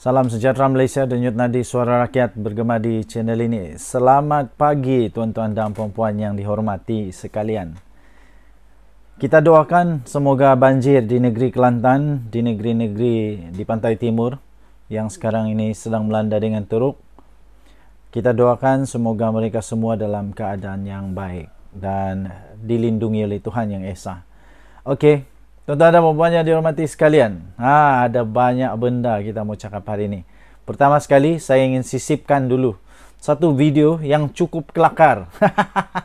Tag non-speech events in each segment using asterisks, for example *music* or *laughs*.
Salam sejahtera Malaysia dan denyut nadi suara rakyat bergema di channel ini. Selamat pagi tuan-tuan dan puan-puan yang dihormati sekalian. Kita doakan semoga banjir di negeri Kelantan, di negeri-negeri di pantai timur yang sekarang ini sedang melanda dengan teruk. Kita doakan semoga mereka semua dalam keadaan yang baik dan dilindungi oleh Tuhan yang Esa. Okey, Tuan-tuan dan puan-puan yang dihormati sekalian, ha, ada banyak benda kita mau cakap hari ini. Pertama sekali, saya ingin sisipkan dulu satu video yang cukup kelakar.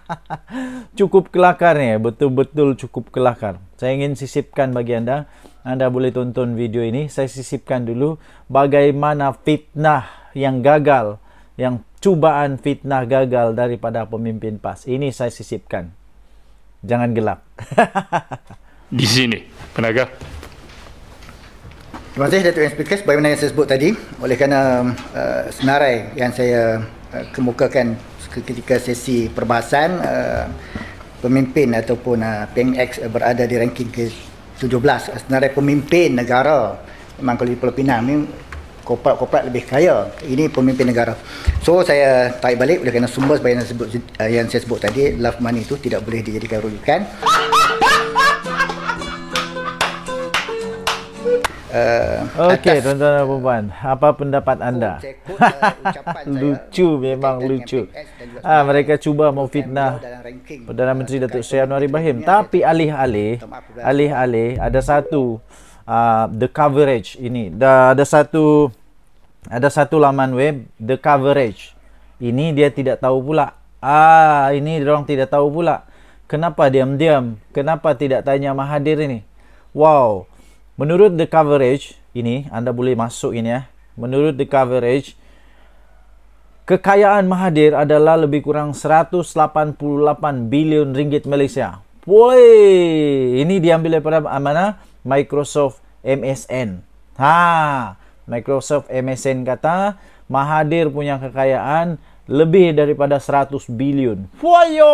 *laughs* cukup kelakar ni, betul-betul cukup kelakar. Saya ingin sisipkan bagi anda, anda boleh tonton video ini. Saya sisipkan dulu bagaimana fitnah yang gagal, yang cubaan fitnah gagal daripada pemimpin PAS. Ini saya sisipkan. Jangan gelap. *laughs* Di sini. Penaga. Terima kasih Datuk Speaker. Sebagaimana yang saya sebut tadi, oleh kerana uh, senarai yang saya uh, kemukakan ketika sesi perbahasan uh, pemimpin ataupun uh, PMX berada di ranking ke-17 senarai pemimpin negara memang kalau di Pulau Pinang ni koprak-koprak lebih kaya ini pemimpin negara so saya tarik balik oleh kerana sumber sebab yang, sebut, yang saya sebut tadi love money itu tidak boleh dijadikan rujukan uh, Okey, tuan-tuan dan puan-puan, apa pendapat anda? *laughs* lucu memang lucu. Ah, mereka cuba mau fitnah Perdana Menteri ah, Datuk Seri Anwar Ibrahim, tapi alih-alih alih-alih ada satu uh, the coverage ini. Da, ada satu ada satu laman web the coverage. Ini dia tidak tahu pula. Ah, ini orang tidak tahu pula. Kenapa diam-diam? Kenapa tidak tanya Mahathir ini? Wow. Menurut the coverage ini anda boleh masuk ini ya. Menurut the coverage kekayaan Mahathir adalah lebih kurang 188 bilion ringgit Malaysia. Woi, ini diambil daripada mana? Microsoft MSN. Ha, Microsoft MSN kata Mahathir punya kekayaan lebih daripada 100 bilion. Woyo!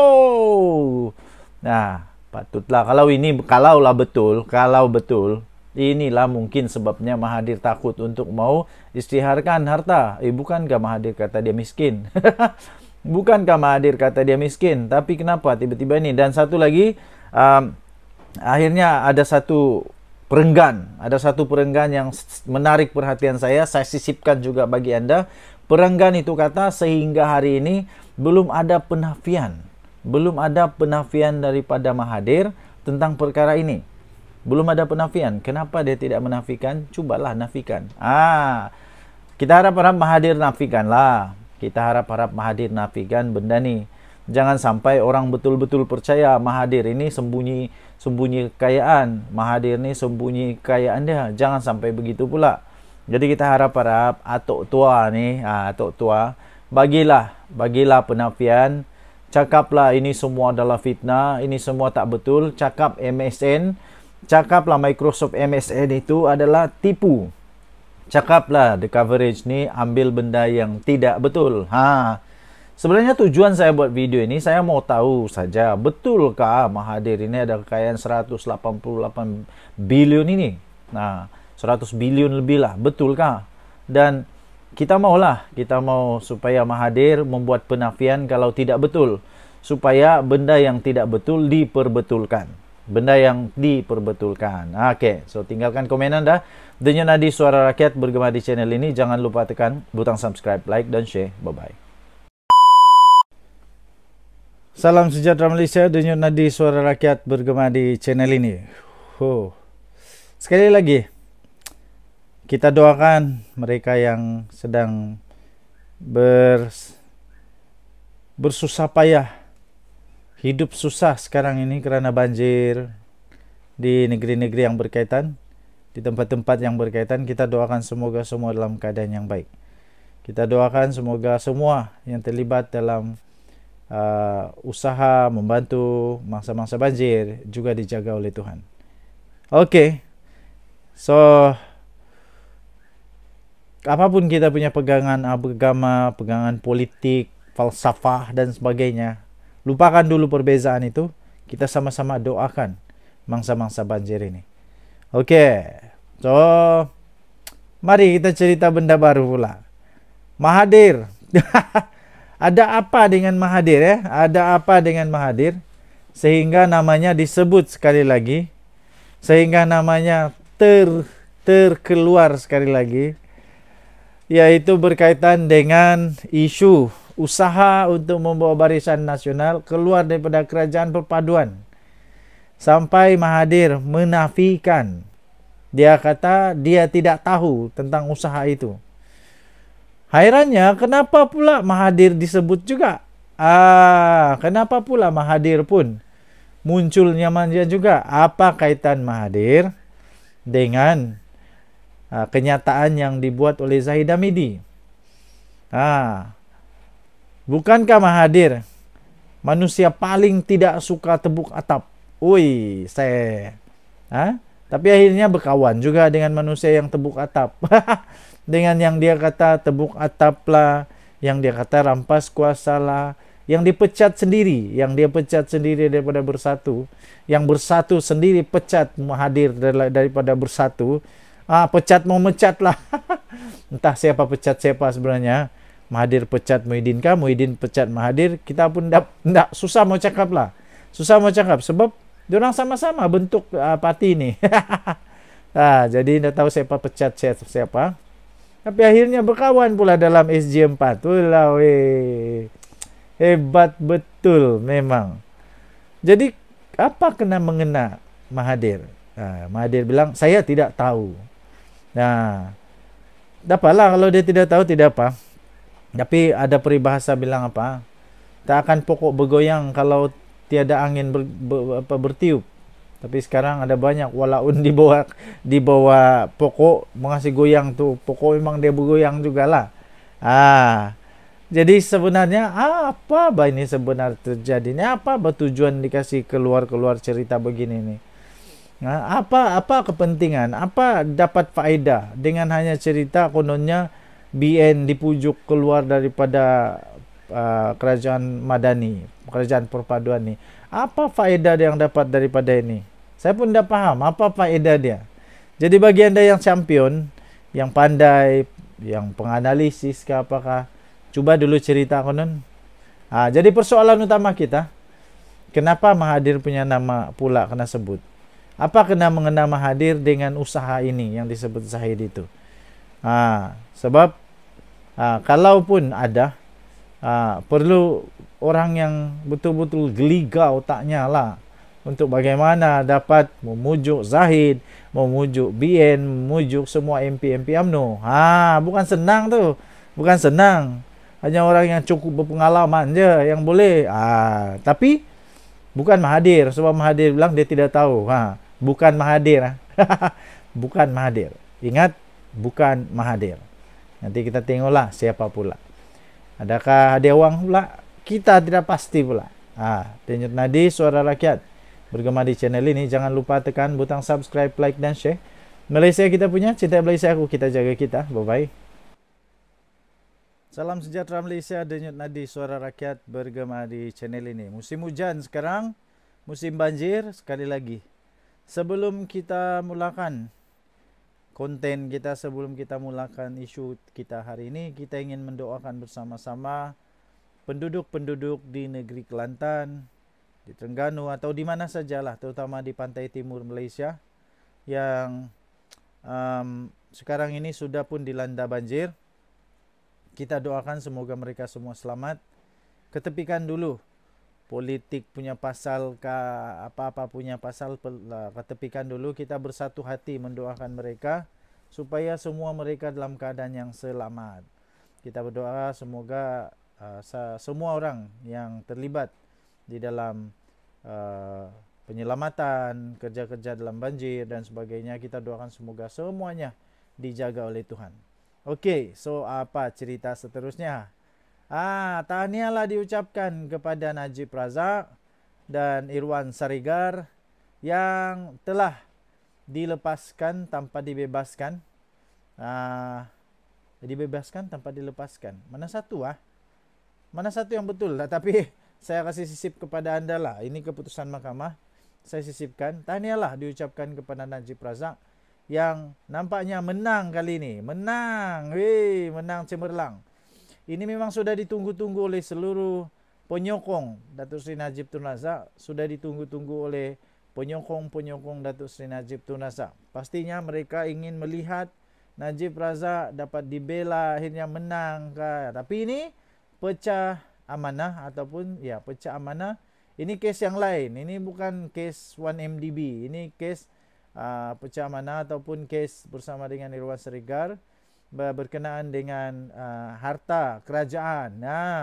Nah, patutlah kalau ini kalaulah betul, kalau betul inilah mungkin sebabnya Mahadir takut untuk mau istiharkan harta. Eh bukankah Mahadir kata dia miskin? Bukan *laughs* bukankah Mahadir kata dia miskin? Tapi kenapa tiba-tiba ini? Dan satu lagi, um, akhirnya ada satu perenggan. Ada satu perenggan yang menarik perhatian saya. Saya sisipkan juga bagi anda. Perenggan itu kata sehingga hari ini belum ada penafian. Belum ada penafian daripada Mahadir tentang perkara ini belum ada penafian kenapa dia tidak menafikan cubalah nafikan ah kita harap harap mahadir nafikanlah kita harap harap mahadir nafikan benda ni jangan sampai orang betul-betul percaya mahadir ini sembunyi sembunyi kekayaan mahadir ni sembunyi kekayaan dia jangan sampai begitu pula jadi kita harap harap atuk tua ni ah, atuk tua bagilah bagilah penafian cakaplah ini semua adalah fitnah ini semua tak betul cakap MSN cakaplah Microsoft MSN itu adalah tipu. Cakaplah the coverage ni ambil benda yang tidak betul. Ha. Sebenarnya tujuan saya buat video ini saya mau tahu saja betulkah Mahadir ini ada kekayaan 188 bilion ini. Nah, ha, 100 bilion lebih lah betulkah? Dan kita maulah kita mau supaya Mahadir membuat penafian kalau tidak betul supaya benda yang tidak betul diperbetulkan benda yang diperbetulkan. Ah, okey, so tinggalkan komen anda. Denyut nadi suara rakyat bergema di channel ini. Jangan lupa tekan butang subscribe, like dan share. Bye-bye. Salam sejahtera Malaysia. Denyut nadi suara rakyat bergema di channel ini. Oh, Sekali lagi, kita doakan mereka yang sedang ber, bersusah payah hidup susah sekarang ini karena banjir di negeri-negeri yang berkaitan, di tempat-tempat yang berkaitan, kita doakan semoga semua dalam keadaan yang baik. Kita doakan semoga semua yang terlibat dalam uh, usaha membantu mangsa-mangsa banjir juga dijaga oleh Tuhan. Oke. So apapun kita punya pegangan agama, pegangan politik, falsafah dan sebagainya, lupakan dulu perbezaan itu. Kita sama-sama doakan mangsa-mangsa banjir ini. Oke, okay. so mari kita cerita benda baru pula. Mahadir, *laughs* ada apa dengan Mahadir ya? Eh? Ada apa dengan Mahadir sehingga namanya disebut sekali lagi, sehingga namanya ter terkeluar sekali lagi, yaitu berkaitan dengan isu usaha untuk membawa barisan nasional keluar daripada kerajaan perpaduan sampai Mahathir menafikan dia kata dia tidak tahu tentang usaha itu hairannya kenapa pula Mahathir disebut juga ah kenapa pula Mahathir pun munculnya manja juga apa kaitan Mahathir dengan ah, kenyataan yang dibuat oleh Zahid Hamidi. Ah, Bukankah Mahadir manusia paling tidak suka tebuk atap? Ui, saya. Hah? Tapi akhirnya berkawan juga dengan manusia yang tebuk atap. *laughs* dengan yang dia kata tebuk atap lah, yang dia kata rampas kuasa lah, yang dipecat sendiri, yang dia pecat sendiri daripada bersatu, yang bersatu sendiri pecat Mahadir daripada bersatu, ah pecat mau mecat lah, *laughs* entah siapa pecat siapa sebenarnya, Mahadir pecat Muhyiddin kah? Muhyiddin pecat Mahadir. Kita pun tak, tak susah mau cakap lah. Susah mau cakap. Sebab orang sama-sama bentuk uh, parti ni. nah, *laughs* jadi tidak tahu siapa pecat siapa. Tapi akhirnya berkawan pula dalam SG4. tu, weh. Hebat betul memang. Jadi apa kena mengena Mahadir? Nah, Mahathir bilang, saya tidak tahu. Nah, dapatlah kalau dia tidak tahu tidak -apa. Tapi ada peribahasa bilang apa? Tak akan pokok bergoyang kalau tiada angin ber, ber, ber, apa bertiup. Tapi sekarang ada banyak walaun di bawah di bawah pokok mengasih goyang tu. Pokok memang dia bergoyang juga lah. Ah. Ha. Jadi sebenarnya apa bah ini sebenarnya terjadinya apa tujuan dikasih keluar-keluar cerita begini ni. Nah, ha, apa apa kepentingan? Apa dapat faedah dengan hanya cerita kononnya BN dipujuk keluar daripada uh, kerajaan Madani, kerajaan perpaduan ni. Apa faedah yang dapat daripada ini? Saya pun tidak faham apa faedah dia. Jadi bagi anda yang champion, yang pandai, yang penganalisis ke apakah, cuba dulu cerita konon. Ah, jadi persoalan utama kita, kenapa Mahadir punya nama pula kena sebut? Apa kena mengenai Mahadir dengan usaha ini yang disebut Zahid itu? Ah, sebab Ah, kalau pun ada ha, perlu orang yang betul-betul geliga otaknya lah untuk bagaimana dapat memujuk Zahid, memujuk BN, memujuk semua MP MP AMNO. Ha, bukan senang tu. Bukan senang. Hanya orang yang cukup berpengalaman je yang boleh. Ha, tapi bukan mahadir. Sebab mahadir bilang dia tidak tahu. Ha, bukan mahadir. Mahathir. *laughs* bukan mahadir. Ingat, bukan mahadir. Nanti kita tengoklah siapa pula. Adakah ada dewang pula? Kita tidak pasti pula. Ah, ha, denyut nadi suara rakyat. Bergema di channel ini jangan lupa tekan butang subscribe, like dan share. Malaysia kita punya, cinta Malaysia aku, kita jaga kita. Bye bye. Salam sejahtera Malaysia, denyut nadi suara rakyat bergema di channel ini. Musim hujan sekarang, musim banjir sekali lagi. Sebelum kita mulakan konten kita sebelum kita mulakan isu kita hari ini kita ingin mendoakan bersama-sama penduduk-penduduk di negeri Kelantan di Terengganu atau di mana sajalah terutama di pantai timur Malaysia yang um, sekarang ini sudah pun dilanda banjir kita doakan semoga mereka semua selamat ketepikan dulu politik punya pasal ke apa-apa punya pasal ketepikan dulu kita bersatu hati mendoakan mereka supaya semua mereka dalam keadaan yang selamat. Kita berdoa semoga uh, semua orang yang terlibat di dalam uh, penyelamatan, kerja-kerja dalam banjir dan sebagainya kita doakan semoga semuanya dijaga oleh Tuhan. Okey, so apa cerita seterusnya? Ah, tahniahlah diucapkan kepada Najib Razak dan Irwan Sarigar yang telah dilepaskan tanpa dibebaskan. Ah, dibebaskan tanpa dilepaskan. Mana satu ah? Mana satu yang betul? Lah? Tapi *laughs* saya kasih sisip kepada anda lah. Ini keputusan mahkamah. Saya sisipkan. Tahniahlah diucapkan kepada Najib Razak yang nampaknya menang kali ini. Menang. Hei, menang cemerlang. Ini memang sudah ditunggu-tunggu oleh seluruh penyokong Datuk Seri Najib Tun Razak. Sudah ditunggu-tunggu oleh penyokong-penyokong Datuk Seri Najib Tun Razak. Pastinya mereka ingin melihat Najib Razak dapat dibela akhirnya menang. Tapi ini pecah amanah ataupun ya pecah amanah. Ini kes yang lain. Ini bukan kes 1MDB. Ini kes uh, pecah amanah ataupun kes bersama dengan Irwan Serigar berkenaan dengan uh, harta kerajaan. Nah, ha.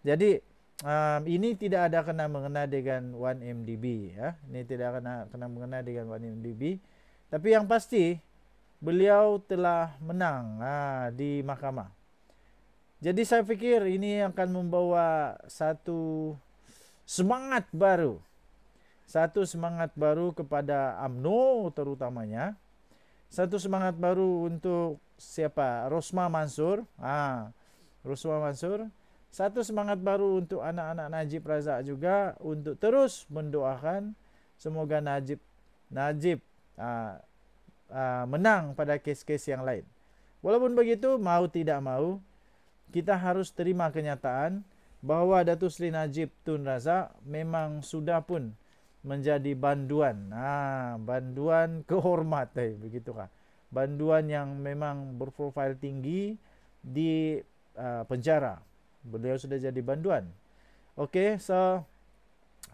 jadi um, ini tidak ada kena mengena dengan 1MDB. Ya. Ini tidak kena kena mengena dengan 1MDB. Tapi yang pasti beliau telah menang uh, di mahkamah. Jadi saya fikir ini akan membawa satu semangat baru. Satu semangat baru kepada AMNO terutamanya. Satu semangat baru untuk siapa? Rosma Mansur. Ah. Rosma Mansur. Satu semangat baru untuk anak-anak Najib Razak juga untuk terus mendoakan semoga Najib Najib ah, ah, menang pada kes-kes yang lain. Walaupun begitu, mau tidak mau kita harus terima kenyataan bahawa Datuk Sri Najib Tun Razak memang sudah pun menjadi banduan. Ah, banduan kehormatan eh, begitu kan banduan yang memang berprofil tinggi di uh, penjara. Beliau sudah jadi banduan. Okey, so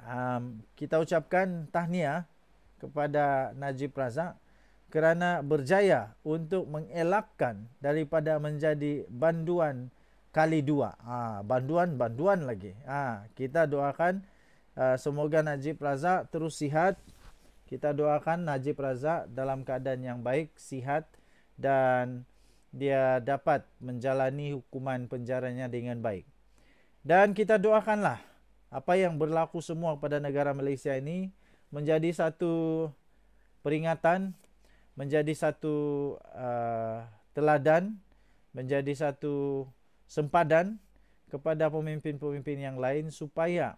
um, kita ucapkan tahniah kepada Najib Razak kerana berjaya untuk mengelakkan daripada menjadi banduan kali dua. Banduan-banduan ah, ha, lagi. Ha, kita doakan uh, semoga Najib Razak terus sihat. Kita doakan Najib Razak dalam keadaan yang baik, sihat dan dia dapat menjalani hukuman penjaranya dengan baik. Dan kita doakanlah apa yang berlaku semua pada negara Malaysia ini menjadi satu peringatan, menjadi satu uh, teladan, menjadi satu sempadan kepada pemimpin-pemimpin yang lain supaya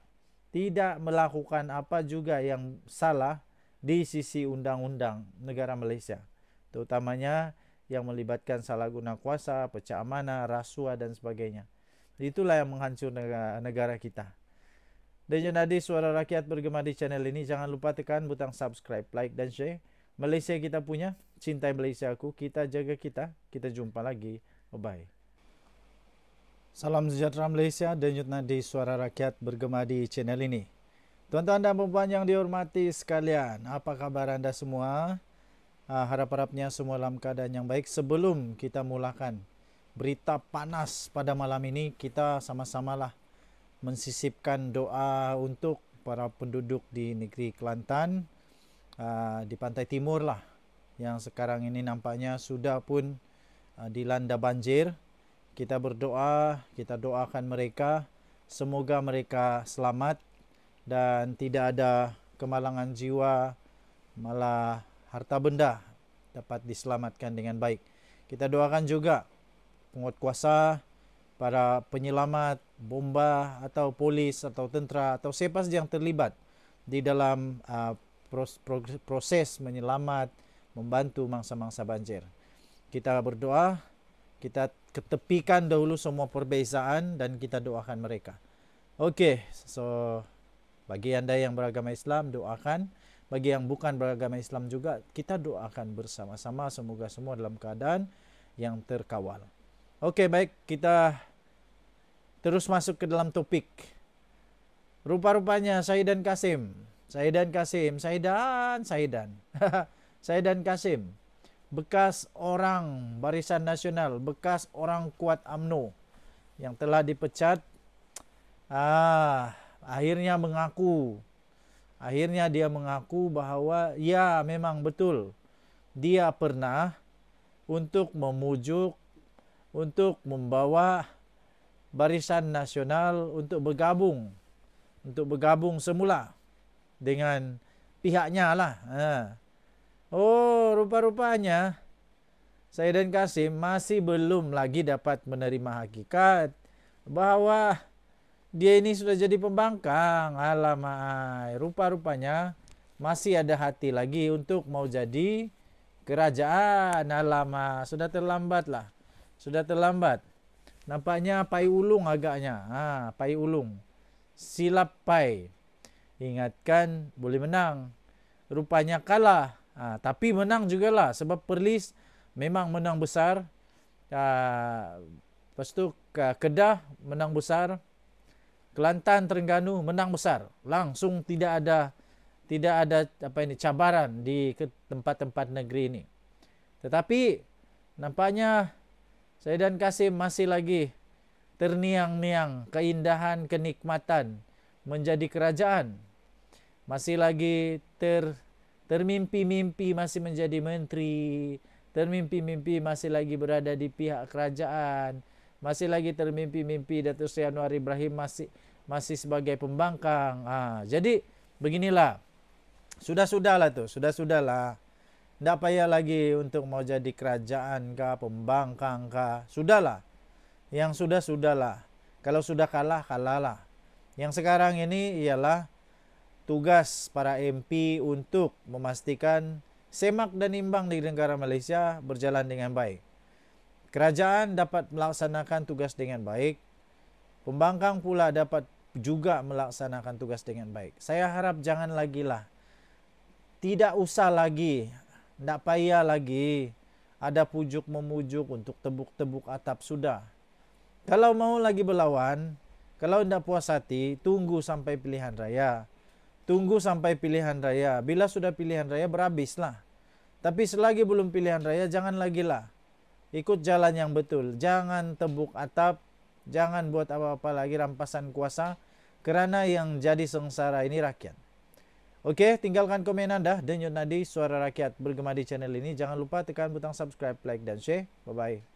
tidak melakukan apa juga yang salah di sisi undang-undang negara Malaysia. Terutamanya yang melibatkan salah guna kuasa, pecah amanah, rasuah dan sebagainya. Itulah yang menghancur negara kita. Dan jadi suara rakyat bergema di channel ini. Jangan lupa tekan butang subscribe, like dan share. Malaysia kita punya. Cintai Malaysia aku. Kita jaga kita. Kita jumpa lagi. Bye-bye. Salam sejahtera Malaysia dan Yudna Suara Rakyat bergema di channel ini. Tuan-tuan dan perempuan yang dihormati sekalian, apa khabar anda semua? Ah, harap-harapnya semua dalam keadaan yang baik. Sebelum kita mulakan berita panas pada malam ini, kita sama sama lah mensisipkan doa untuk para penduduk di negeri Kelantan ah, di pantai timur lah yang sekarang ini nampaknya sudah pun ah, dilanda banjir. Kita berdoa, kita doakan mereka. Semoga mereka selamat dan tidak ada kemalangan jiwa malah harta benda dapat diselamatkan dengan baik. Kita doakan juga penguat kuasa para penyelamat, bomba atau polis atau tentera atau siapa saja yang terlibat di dalam uh, proses menyelamat, membantu mangsa-mangsa banjir. Kita berdoa, kita ketepikan dahulu semua perbezaan dan kita doakan mereka. Okey, so bagi anda yang beragama Islam, doakan. Bagi yang bukan beragama Islam juga, kita doakan bersama-sama. Semoga semua dalam keadaan yang terkawal. Okey, baik. Kita terus masuk ke dalam topik. Rupa-rupanya saya dan Kasim. Saya dan Kasim. Syedan, Syedan, *laughs* Saya dan. Kasim. Bekas orang Barisan Nasional. Bekas orang kuat UMNO. Yang telah dipecat. Ah, akhirnya mengaku. Akhirnya dia mengaku bahawa ya memang betul. Dia pernah untuk memujuk, untuk membawa barisan nasional untuk bergabung. Untuk bergabung semula dengan pihaknya lah. Ha. Oh rupa-rupanya Saidan Kasim masih belum lagi dapat menerima hakikat bahawa dia ini sudah jadi pembangkang alamai rupa-rupanya masih ada hati lagi untuk mau jadi kerajaan alama sudah terlambat lah sudah terlambat nampaknya pai ulung agaknya ha, pai ulung silap pai ingatkan boleh menang rupanya kalah ha, tapi menang jugalah sebab perlis memang menang besar ha, lepas tu Kedah menang besar Kelantan Terengganu menang besar. Langsung tidak ada tidak ada apa ini cabaran di tempat-tempat negeri ini. Tetapi nampaknya saya dan Kasim masih lagi terniang-niang keindahan kenikmatan menjadi kerajaan. Masih lagi ter termimpi-mimpi masih menjadi menteri, termimpi-mimpi masih lagi berada di pihak kerajaan masih lagi termimpi-mimpi Datuk Seri Anwar Ibrahim masih masih sebagai pembangkang. Ha, jadi beginilah. Sudah-sudahlah tu, sudah-sudahlah. Tak payah lagi untuk mau jadi kerajaan kah, pembangkang kah. Sudahlah. Yang sudah-sudahlah. Kalau sudah kalah, kalahlah. Yang sekarang ini ialah tugas para MP untuk memastikan semak dan imbang di negara Malaysia berjalan dengan baik. Kerajaan dapat melaksanakan tugas dengan baik. Pembangkang pula dapat juga melaksanakan tugas dengan baik. Saya harap jangan lagi lah. Tidak usah lagi. tidak payah lagi. Ada pujuk memujuk untuk tebuk-tebuk atap sudah. Kalau mau lagi berlawan, kalau tidak puas hati, tunggu sampai pilihan raya. Tunggu sampai pilihan raya. Bila sudah pilihan raya, berhabislah. Tapi selagi belum pilihan raya, jangan lagi lah ikut jalan yang betul. Jangan tebuk atap, jangan buat apa-apa lagi rampasan kuasa kerana yang jadi sengsara ini rakyat. Oke, okay, tinggalkan komen anda. Denyut Nadi, Suara Rakyat, bergema di channel ini. Jangan lupa tekan butang subscribe, like, dan share. Bye-bye.